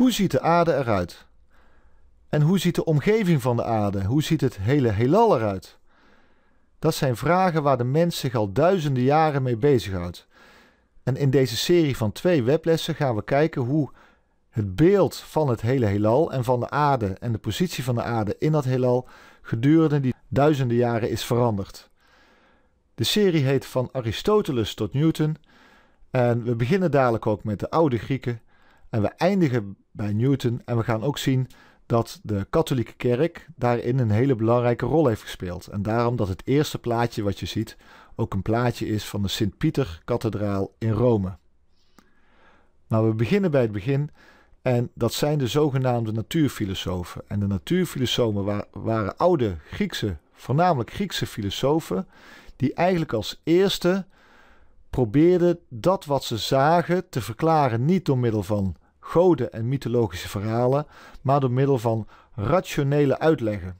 Hoe ziet de aarde eruit? En hoe ziet de omgeving van de aarde? Hoe ziet het hele heelal eruit? Dat zijn vragen waar de mens zich al duizenden jaren mee bezighoudt. En in deze serie van twee weblessen gaan we kijken hoe het beeld van het hele heelal en van de aarde en de positie van de aarde in dat heelal gedurende die duizenden jaren is veranderd. De serie heet Van Aristoteles tot Newton en we beginnen dadelijk ook met de oude Grieken en we eindigen bij Newton en we gaan ook zien dat de katholieke kerk daarin een hele belangrijke rol heeft gespeeld. En daarom dat het eerste plaatje wat je ziet ook een plaatje is van de Sint-Pieter-kathedraal in Rome. Maar we beginnen bij het begin en dat zijn de zogenaamde natuurfilosofen. En de natuurfilosofen waren oude Griekse, voornamelijk Griekse filosofen, die eigenlijk als eerste probeerden dat wat ze zagen te verklaren niet door middel van goden en mythologische verhalen, maar door middel van rationele uitleggen.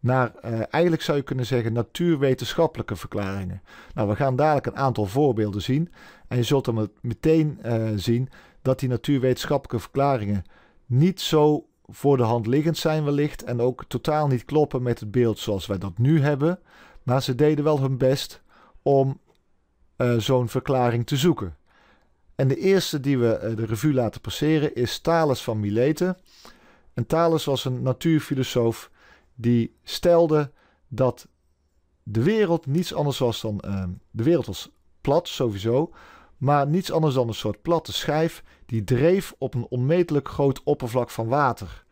Naar, eh, eigenlijk zou je kunnen zeggen, natuurwetenschappelijke verklaringen. Nou, we gaan dadelijk een aantal voorbeelden zien. En je zult dan meteen eh, zien dat die natuurwetenschappelijke verklaringen niet zo voor de hand liggend zijn wellicht en ook totaal niet kloppen met het beeld zoals wij dat nu hebben. Maar ze deden wel hun best om eh, zo'n verklaring te zoeken. En de eerste die we eh, de revue laten passeren is Thales van Mileten. En Thales was een natuurfilosoof die stelde dat de wereld niets anders was dan. Eh, de wereld was plat sowieso, maar niets anders dan een soort platte schijf die dreef op een onmetelijk groot oppervlak van water.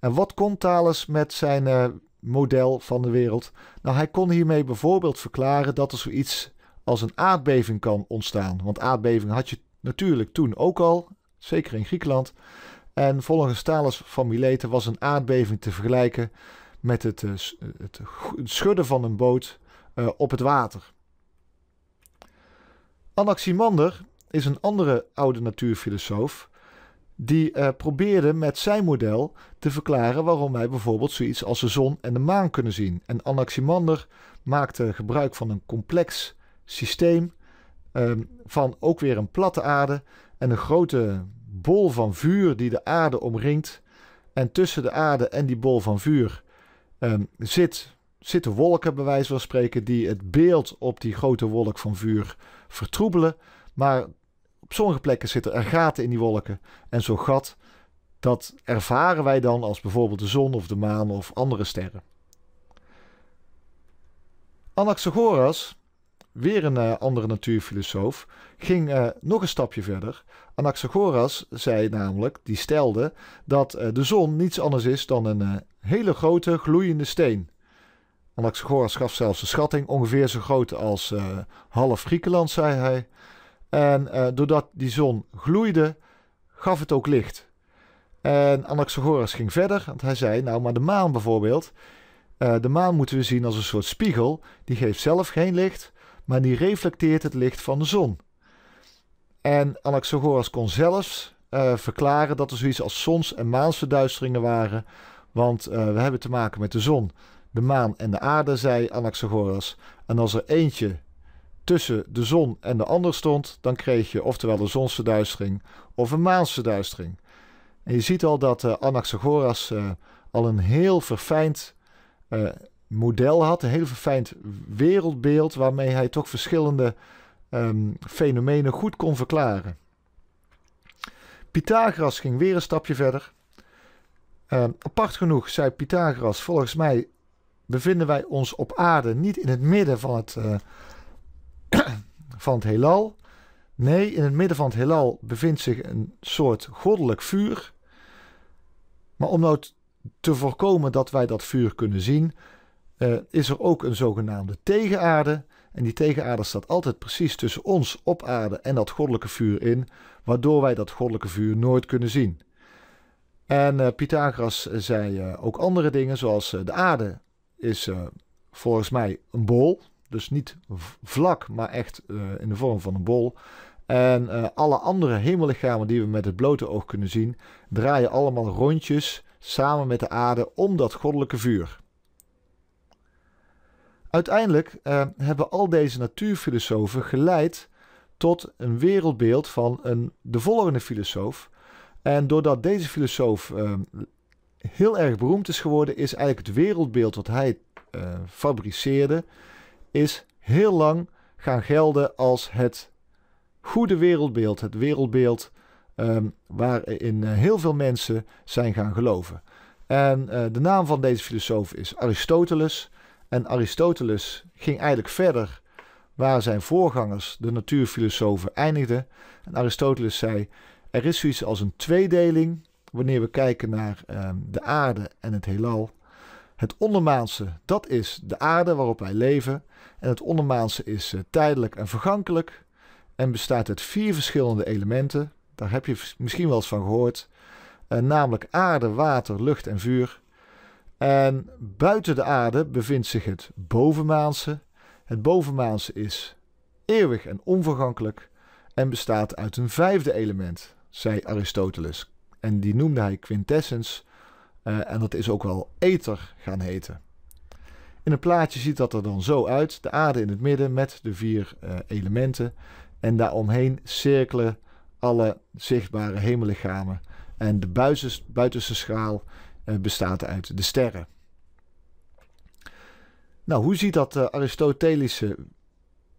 En wat kon Thales met zijn model van de wereld? Nou, hij kon hiermee bijvoorbeeld verklaren dat er zoiets als een aardbeving kan ontstaan. Want aardbeving had je natuurlijk toen ook al, zeker in Griekenland. En volgens Thales van Mileten was een aardbeving te vergelijken met het, eh, eh, het schudden van een boot eh, op het water. Anaximander is een andere oude natuurfilosoof die probeerde met zijn model te verklaren waarom wij bijvoorbeeld zoiets als de zon en de maan kunnen zien. En Anaximander maakte gebruik van een complex systeem ehm, van ook weer een platte aarde en een grote bol van vuur die de aarde omringt. En tussen de aarde en die bol van vuur ehm, zit, zitten wolken, bij wijze van spreken, die het beeld op die grote wolk van vuur vertroebelen. Maar op sommige plekken zitten er gaten in die wolken. En zo'n gat, dat ervaren wij dan als bijvoorbeeld de zon of de maan of andere sterren. Anaxagoras weer een eh, andere natuurfilosoof, ging eh, nog een stapje verder. Anaxagoras zei namelijk, die stelde, dat eh, de zon niets anders is dan een hele grote gloeiende steen. Anaxagoras gaf zelfs een schatting, ongeveer zo groot als half Griekenland, zei hij. En doordat die zon gloeide, gaf het ook licht. En Anaxagoras ging verder, want hij zei, nou maar de maan bijvoorbeeld, de maan moeten we zien als een soort spiegel, die geeft zelf geen licht, maar die reflecteert het licht van de zon. En Anaxagoras kon zelfs eh, verklaren dat er zoiets als zons- en maansverduisteringen waren, want eh, we hebben te maken met de zon, de maan en de aarde, zei Anaxagoras. En als er eentje tussen de zon en de ander stond, dan kreeg je oftewel een zonsverduistering of een maansverduistering. En je ziet al dat eh, Anaxagoras al een heel verfijnd model had. Een heel verfijnd wereldbeeld waarmee hij toch verschillende ehm, fenomenen goed kon verklaren. Pythagoras ging weer een stapje verder. Ehm, apart genoeg zei Pythagoras, volgens mij bevinden wij ons op aarde niet in het midden van het, eh, van het heelal. Nee, in het midden van het heelal bevindt zich een soort goddelijk vuur. Maar om nou te voorkomen dat wij dat vuur kunnen zien, eh, is er ook een zogenaamde tegenaarde. En die tegenaarde staat altijd precies tussen ons op aarde en dat goddelijke vuur in, waardoor wij dat goddelijke vuur nooit kunnen zien. En uh, Pythagoras zei eh, ook andere dingen, zoals de aarde is volgens mij een bol, dus niet vlak, maar echt in de vorm van een bol. En alle andere hemellichamen die we met het blote oog kunnen zien, draaien allemaal rondjes samen met de aarde om dat goddelijke vuur. Uiteindelijk eh, hebben al deze natuurfilosofen geleid tot een wereldbeeld van een, de volgende filosoof. En doordat deze filosoof ehm, heel erg beroemd is geworden, is eigenlijk het wereldbeeld wat hij eh, fabriceerde, is heel lang gaan gelden als het goede wereldbeeld. Het wereldbeeld ehm, waarin eh, heel veel mensen zijn gaan geloven. En de naam van deze filosoof is Aristoteles. En Aristoteles ging eigenlijk verder waar zijn voorgangers, de natuurfilosofen, eindigden. En Aristoteles zei: Er is zoiets als een tweedeling wanneer we kijken naar ehm, de aarde en het heelal. Het ondermaanse, dat is de aarde waarop wij leven. En het ondermaanse is eh, tijdelijk en vergankelijk. En bestaat uit vier verschillende elementen. Daar heb je misschien wel eens van gehoord. Eh, namelijk aarde, water, lucht en vuur. En buiten de aarde bevindt zich het bovenmaanse. Het bovenmaanse is eeuwig en onvergankelijk en bestaat uit een vijfde element, zei Aristoteles. En die noemde hij quintessens eh, en dat is ook wel ether gaan heten. In een plaatje ziet dat er dan zo uit. De aarde in het midden met de vier eh, elementen. En daaromheen cirkelen alle zichtbare hemellichamen. En de buitenste schaal eh, bestaat uit de sterren. Nou, hoe ziet dat eh, Aristotelische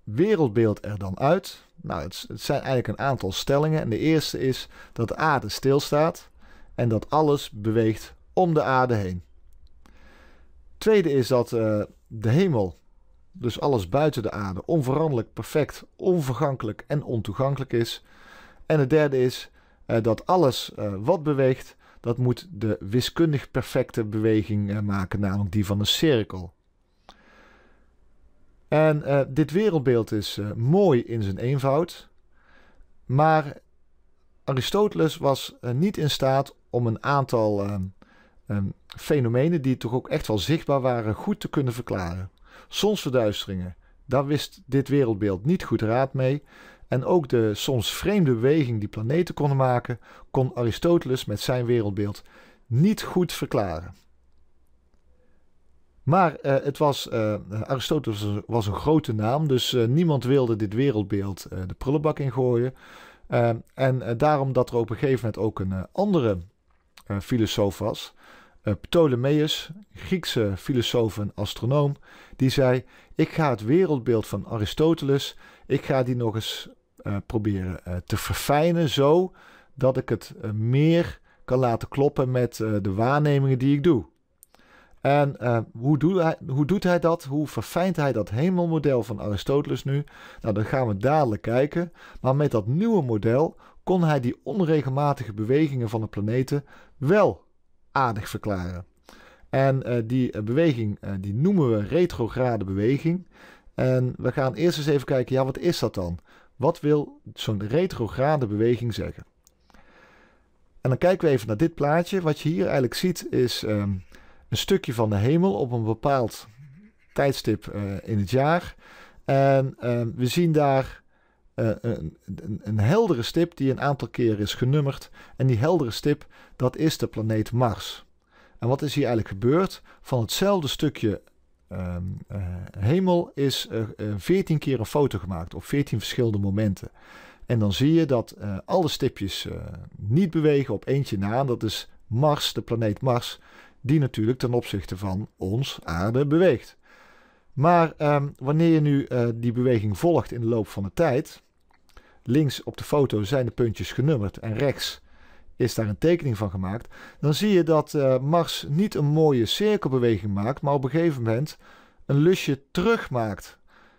wereldbeeld er dan uit? Nou, het, zijn eigenlijk een aantal stellingen. En de eerste is dat de aarde stilstaat en dat alles beweegt om de aarde heen. Tweede is dat eh, de hemel, dus alles buiten de aarde, onveranderlijk, perfect, onvergankelijk en ontoegankelijk is. En het derde is dat alles wat beweegt dat moet de wiskundig perfecte beweging eh, maken, namelijk die van een cirkel. En eh, dit wereldbeeld is eh, mooi in zijn eenvoud, maar Aristoteles was niet in staat om een aantal ehm, ehm, fenomenen die toch ook echt wel zichtbaar waren goed te kunnen verklaren. Zonsverduisteringen, daar wist dit wereldbeeld niet goed raad mee en ook de soms vreemde beweging die planeten konden maken, kon Aristoteles met zijn wereldbeeld niet goed verklaren. Maar eh, het was, eh, Aristoteles was een, grote naam, dus eh, niemand wilde dit wereldbeeld de prullenbak ingooien. en daarom dat er op een gegeven moment ook een andere filosoof was, Ptolemeus, Griekse filosoof en astronoom, die zei: Ik ga het wereldbeeld van Aristoteles, ik ga die nog eens eh, proberen eh, te verfijnen, zo dat ik het eh, meer kan laten kloppen met de waarnemingen die ik doe. En hoe, doet hij, hoe, doet hij dat? Hoe verfijnt hij dat hemelmodel van Aristoteles nu? Nou, dat gaan we dadelijk kijken. Maar met dat nieuwe model kon hij die onregelmatige bewegingen van de planeten wel aardig verklaren. En die beweging, die noemen we retrograde beweging. En we gaan eerst eens even kijken, ja, wat is dat dan? Wat wil zo'n retrograde beweging zeggen? En dan kijken we even naar dit plaatje. Wat je hier eigenlijk ziet is ehm, een stukje van de hemel op een bepaald tijdstip eh, in het jaar. En ehm, we zien daar eh, een, een, heldere stip die een aantal keren is genummerd. En die heldere stip, dat is de planeet Mars. En wat is hier eigenlijk gebeurd? Van hetzelfde stukje Ehm, eh, hemel is eh, eh, veertien keer een foto gemaakt op veertien verschillende momenten. En dan zie je dat alle stipjes niet bewegen op eentje na. dat is Mars, de planeet Mars, die natuurlijk ten opzichte van ons, aarde, beweegt. Maar ehm, wanneer je nu die beweging volgt in de loop van de tijd, links op de foto zijn de puntjes genummerd en rechts is daar een tekening van gemaakt, dan zie je dat eh, Mars niet een mooie cirkelbeweging maakt, maar op een gegeven moment een lusje terug maakt.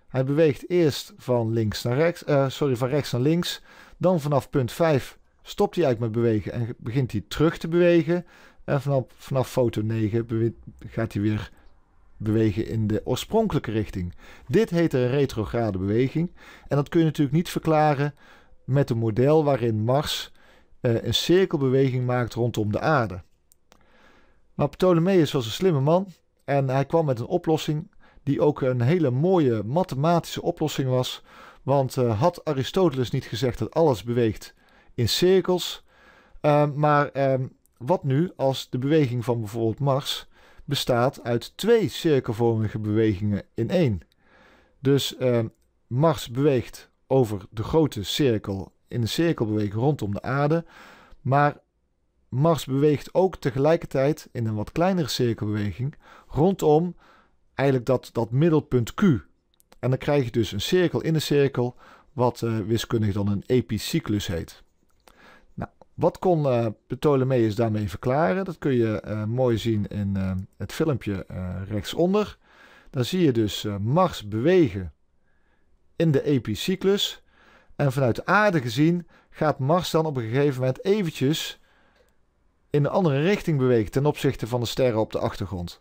Hij beweegt eerst van, links naar rechts, eh, sorry, van rechts naar links, dan vanaf punt 5 stopt hij eigenlijk met bewegen en begint hij terug te bewegen. En vanaf, vanaf foto 9 gaat hij weer bewegen in de oorspronkelijke richting. Dit heet een retrograde beweging. En dat kun je natuurlijk niet verklaren met een model waarin Mars eh, een cirkelbeweging maakt rondom de aarde. Maar Ptolemeus was een slimme man en hij kwam met een oplossing die ook een hele mooie mathematische oplossing was. Want eh, had Aristoteles niet gezegd dat alles beweegt in cirkels? Eh, maar ehm, wat nu als de beweging van bijvoorbeeld Mars bestaat uit twee cirkelvormige bewegingen in één? Dus ehm, Mars beweegt over de grote cirkel in een cirkel bewegen rondom de aarde. Maar Mars beweegt ook tegelijkertijd in een wat kleinere cirkelbeweging rondom eigenlijk dat, dat middelpunt Q. En dan krijg je dus een cirkel in een cirkel, wat eh, wiskundig dan een epicyclus heet. Nou, wat kon uh, daarmee verklaren? Dat kun je eh, mooi zien in het filmpje rechtsonder. Dan zie je dus Mars bewegen in de epicyclus. En vanuit de aarde gezien gaat Mars dan op een gegeven moment eventjes in een andere richting bewegen ten opzichte van de sterren op de achtergrond.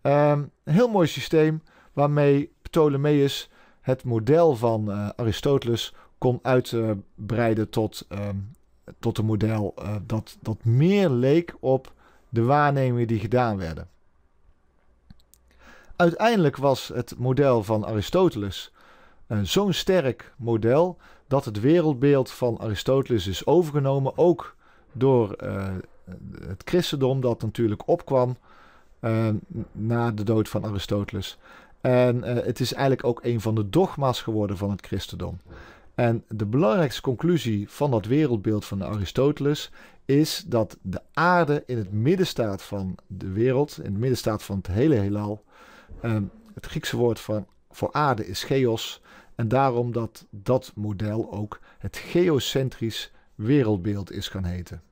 Ehm, een heel mooi systeem waarmee Ptolemeus het model van eh, Aristoteles kon uitbreiden tot, ehm, tot een model eh, dat, dat meer leek op de waarnemingen die gedaan werden. Uiteindelijk was het model van Aristoteles zo'n sterk model dat het wereldbeeld van Aristoteles is overgenomen, ook door eh, het christendom dat natuurlijk opkwam eh, na de dood van Aristoteles. En eh, het is eigenlijk ook een van de dogma's geworden van het christendom. En de belangrijkste conclusie van dat wereldbeeld van Aristoteles is dat de aarde in het midden staat van de wereld, in het midden staat van het hele heelal. Ehm, het Griekse woord van, voor aarde is geos. En daarom dat dat model ook het geocentrisch wereldbeeld is gaan heten.